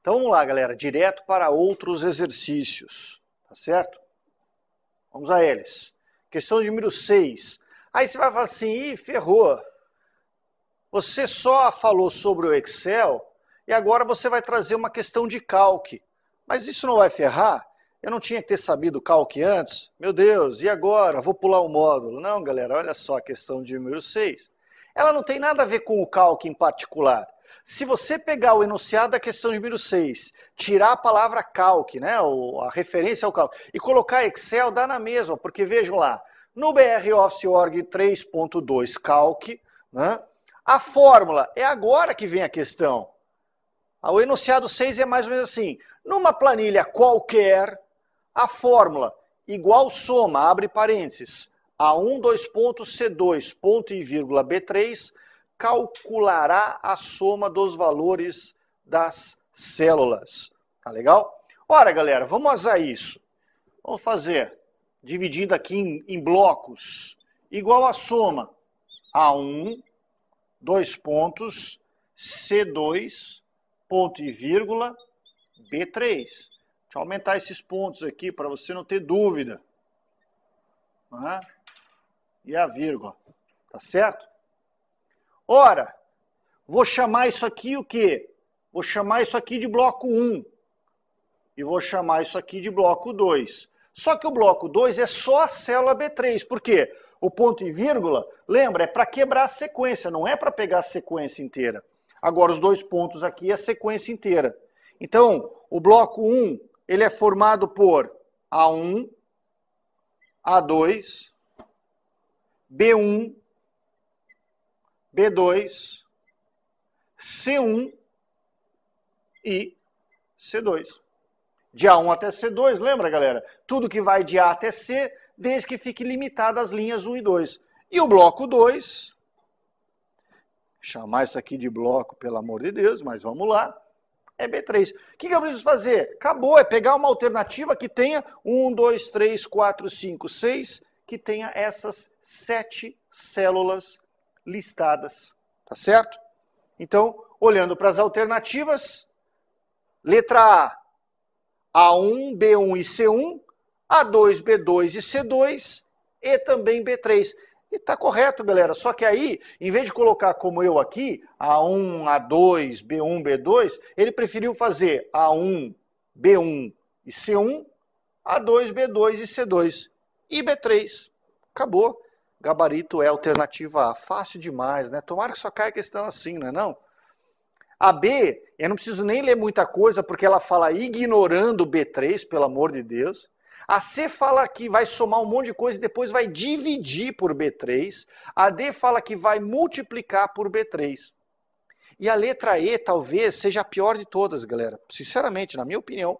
Então vamos lá, galera, direto para outros exercícios, tá certo? Vamos a eles. Questão de número 6. Aí você vai falar assim, ih, ferrou. Você só falou sobre o Excel e agora você vai trazer uma questão de calque. Mas isso não vai ferrar? Eu não tinha que ter sabido o calque antes? Meu Deus, e agora? Vou pular o módulo. Não, galera, olha só a questão de número 6. Ela não tem nada a ver com o calque em particular. Se você pegar o enunciado da questão de número 6, tirar a palavra calque, né, a referência ao calque, e colocar Excel, dá na mesma, porque vejam lá, no BR Office Org 3.2 calque, né, a fórmula é agora que vem a questão. O enunciado 6 é mais ou menos assim: numa planilha qualquer, a fórmula igual soma, abre parênteses, A1, 2 pontos, C2, ponto e vírgula B3, calculará a soma dos valores das células. Tá legal? Ora, galera, vamos azar isso. Vamos fazer, dividindo aqui em, em blocos, igual a soma A1, 2 pontos, C2, ponto e vírgula, B3. Deixa eu aumentar esses pontos aqui para você não ter dúvida. Uhum. E a vírgula. Tá certo? Ora, vou chamar isso aqui o quê? Vou chamar isso aqui de bloco 1. E vou chamar isso aqui de bloco 2. Só que o bloco 2 é só a célula B3. Por quê? O ponto e vírgula, lembra, é para quebrar a sequência, não é para pegar a sequência inteira. Agora, os dois pontos aqui é a sequência inteira. Então, o bloco 1 ele é formado por A1, A2, B1, B2, C1 e C2. De A1 até C2, lembra, galera? Tudo que vai de A até C, desde que fique limitado às linhas 1 e 2. E o bloco 2, chamar isso aqui de bloco, pelo amor de Deus, mas vamos lá é B3. O que, eu preciso fazer? Acabou, é pegar uma alternativa que tenha 1, 2, 3, 4, 5, 6, que tenha essas sete células listadas. Tá certo? Então, olhando para as alternativas, letra A, A1, B1 e C1, A2, B2 e C2 e também B3. E tá correto, galera. Só que aí, em vez de colocar como eu aqui, A1, A2, B1, B2, ele preferiu fazer A1, B1 e C1, A2, B2 e C2 e B3. Acabou. Gabarito é alternativa A. Fácil demais, né? Tomara que só caia questão assim, não é não? A B, eu não preciso nem ler muita coisa, porque ela fala ignorando o B3, pelo amor de Deus. A C fala que vai somar um monte de coisa e depois vai dividir por B3. A D fala que vai multiplicar por B3. E a letra E talvez seja a pior de todas, galera. Sinceramente, na minha opinião.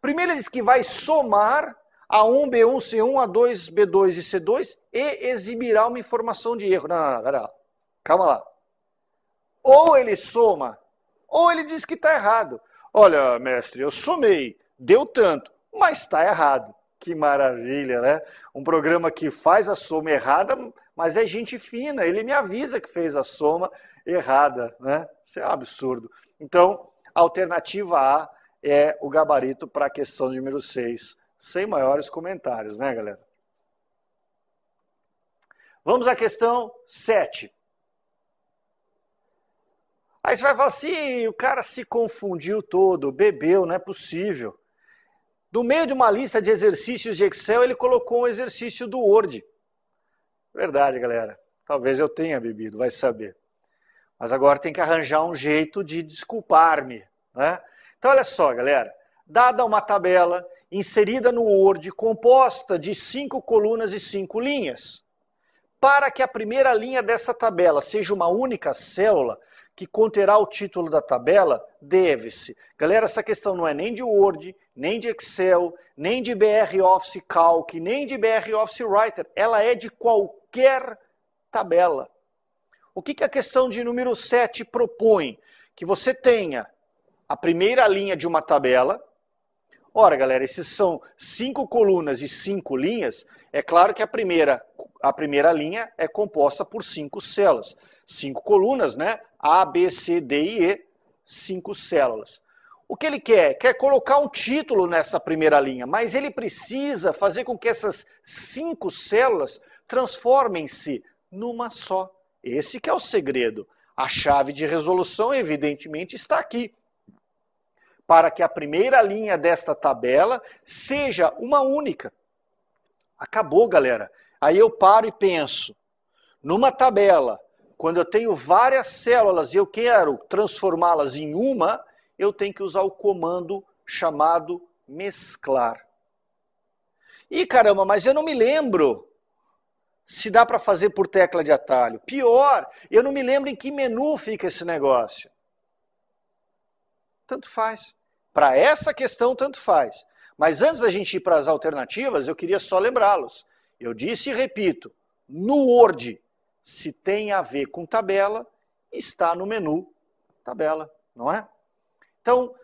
Primeiro, ele diz que vai somar A1, B1, C1, A2, B2 e C2 e exibirá uma informação de erro. Não, não, não, não. Calma lá. Ou ele soma, ou ele diz que está errado. Olha, mestre, eu somei, deu tanto mas está errado. Que maravilha, né? Um programa que faz a soma errada, mas é gente fina. Ele me avisa que fez a soma errada, né? Isso é um absurdo. Então, alternativa A é o gabarito para a questão número 6, sem maiores comentários, né, galera? Vamos à questão 7. Aí você vai falar assim, o cara se confundiu todo, bebeu, não é possível do meio de uma lista de exercícios de Excel, ele colocou um exercício do Word. Verdade, galera. Talvez eu tenha bebido, vai saber. Mas agora tem que arranjar um jeito de desculpar-me. Né? Então, olha só, galera. Dada uma tabela inserida no Word, composta de cinco colunas e cinco linhas, para que a primeira linha dessa tabela seja uma única célula, que conterá o título da tabela, deve-se. Galera, essa questão não é nem de Word, nem de Excel, nem de BR Office Calc, nem de BR Office Writer. Ela é de qualquer tabela. O que, que a questão de número 7 propõe? Que você tenha a primeira linha de uma tabela. Ora, galera, esses são cinco colunas e cinco linhas. É claro que a primeira, a primeira linha é composta por cinco células. Cinco colunas, né? A, B, C, D e E, cinco células. O que ele quer? Quer colocar um título nessa primeira linha, mas ele precisa fazer com que essas cinco células transformem-se numa só. Esse que é o segredo. A chave de resolução, evidentemente, está aqui. Para que a primeira linha desta tabela seja uma única. Acabou, galera. Aí eu paro e penso. Numa tabela, quando eu tenho várias células e eu quero transformá-las em uma, eu tenho que usar o comando chamado mesclar. E caramba, mas eu não me lembro se dá para fazer por tecla de atalho. Pior, eu não me lembro em que menu fica esse negócio. Tanto faz. Para essa questão, tanto faz. Mas antes da gente ir para as alternativas, eu queria só lembrá-los. Eu disse e repito: no Word, se tem a ver com tabela, está no menu tabela, não é? Então,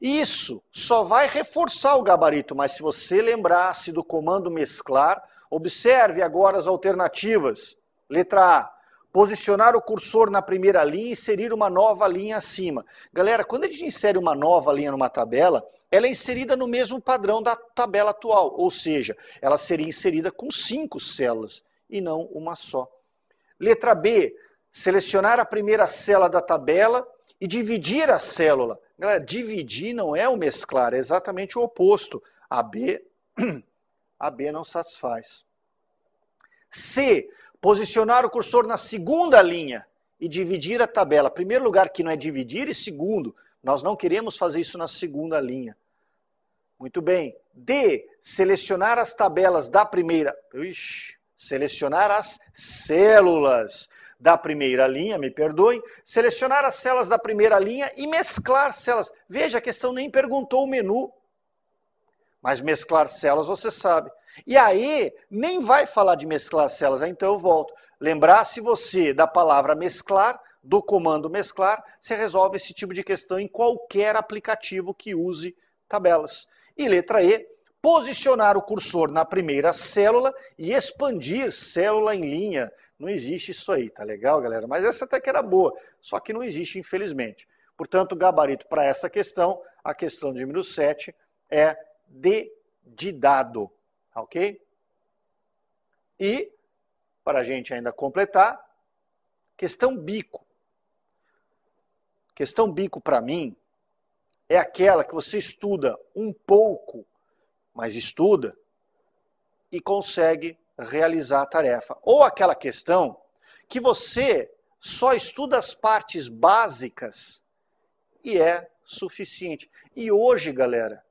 isso só vai reforçar o gabarito, mas se você lembrasse do comando mesclar, observe agora as alternativas. Letra A, posicionar o cursor na primeira linha e inserir uma nova linha acima. Galera, quando a gente insere uma nova linha numa tabela, ela é inserida no mesmo padrão da tabela atual, ou seja, ela seria inserida com cinco células e não uma só. Letra B, selecionar a primeira célula da tabela e dividir a célula. Galera, dividir não é o mesclar, é exatamente o oposto. A B, a B não satisfaz. C, posicionar o cursor na segunda linha e dividir a tabela. Primeiro lugar que não é dividir e segundo, nós não queremos fazer isso na segunda linha. Muito bem. D, selecionar as tabelas da primeira. Ixi, selecionar as células da primeira linha, me perdoem, selecionar as células da primeira linha e mesclar celas. Veja, a questão nem perguntou o menu, mas mesclar celas você sabe. E aí, nem vai falar de mesclar celas, então eu volto. Lembrar-se você da palavra mesclar, do comando mesclar, você resolve esse tipo de questão em qualquer aplicativo que use tabelas. E letra E, posicionar o cursor na primeira célula e expandir célula em linha não existe isso aí, tá legal, galera? Mas essa até que era boa, só que não existe, infelizmente. Portanto, gabarito para essa questão, a questão de número 7, é D de dado, tá ok? E, para a gente ainda completar, questão bico. Questão bico, para mim, é aquela que você estuda um pouco, mas estuda, e consegue realizar a tarefa. Ou aquela questão que você só estuda as partes básicas e é suficiente. E hoje, galera,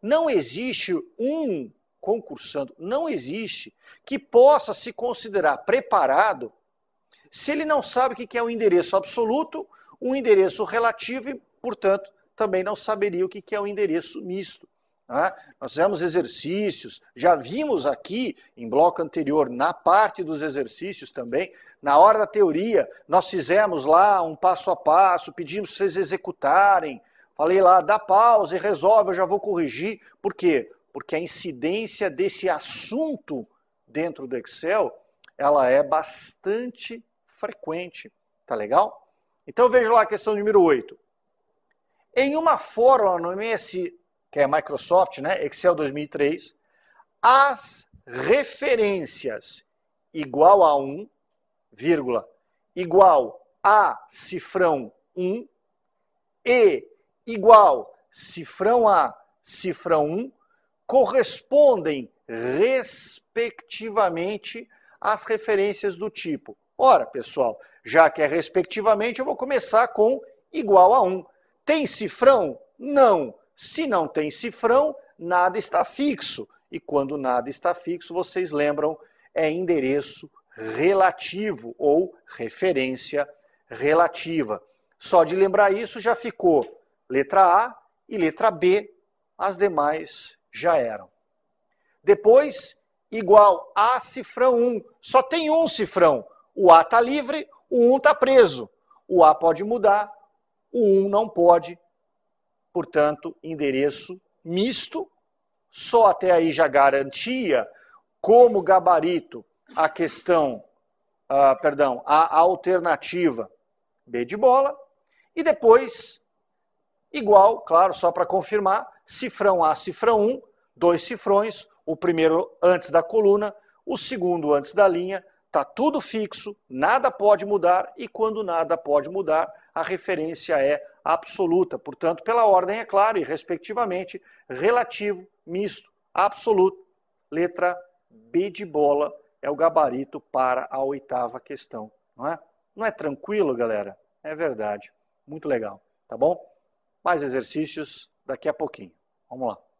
não existe um concursando, não existe que possa se considerar preparado se ele não sabe o que é um endereço absoluto, um endereço relativo e, portanto, também não saberia o que é um endereço misto. Né? Nós fizemos exercícios, já vimos aqui em bloco anterior, na parte dos exercícios também, na hora da teoria, nós fizemos lá um passo a passo, pedimos para vocês executarem. Falei lá, dá pausa e resolve, eu já vou corrigir. Por quê? Porque a incidência desse assunto dentro do Excel, ela é bastante frequente. Tá legal? Então veja lá a questão número 8. Em uma fórmula no MS que é a Microsoft, né? Excel 2003, as referências igual a 1, vírgula, igual a cifrão 1 e igual cifrão a cifrão 1 correspondem respectivamente às referências do tipo. Ora, pessoal, já que é respectivamente, eu vou começar com igual a 1. Tem cifrão? Não. Se não tem cifrão, nada está fixo. E quando nada está fixo, vocês lembram, é endereço relativo ou referência relativa. Só de lembrar isso já ficou letra A e letra B, as demais já eram. Depois, igual a cifrão 1. Só tem um cifrão. O A está livre, o 1 está preso. O A pode mudar, o 1 não pode portanto, endereço misto. Só até aí já garantia como gabarito a questão, ah, perdão, a alternativa B de bola. E depois, igual, claro, só para confirmar, cifrão A, cifrão 1, dois cifrões, o primeiro antes da coluna, o segundo antes da linha, tá tudo fixo, nada pode mudar e quando nada pode mudar, a referência é absoluta. Portanto, pela ordem, é claro, e respectivamente, relativo, misto, absoluto. Letra B de bola é o gabarito para a oitava questão. Não é, não é tranquilo, galera? É verdade. Muito legal, tá bom? Mais exercícios daqui a pouquinho. Vamos lá.